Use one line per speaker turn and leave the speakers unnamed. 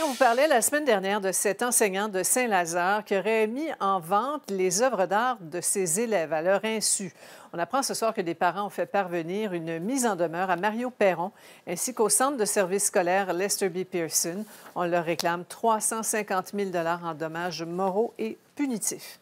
On on parlait la semaine dernière de cet enseignant de Saint-Lazare qui aurait mis en vente les œuvres d'art de ses élèves à leur insu. On apprend ce soir que des parents ont fait parvenir une mise en demeure à Mario Perron ainsi qu'au centre de services scolaires Lester B. Pearson. On leur réclame 350 000 en dommages moraux et punitifs.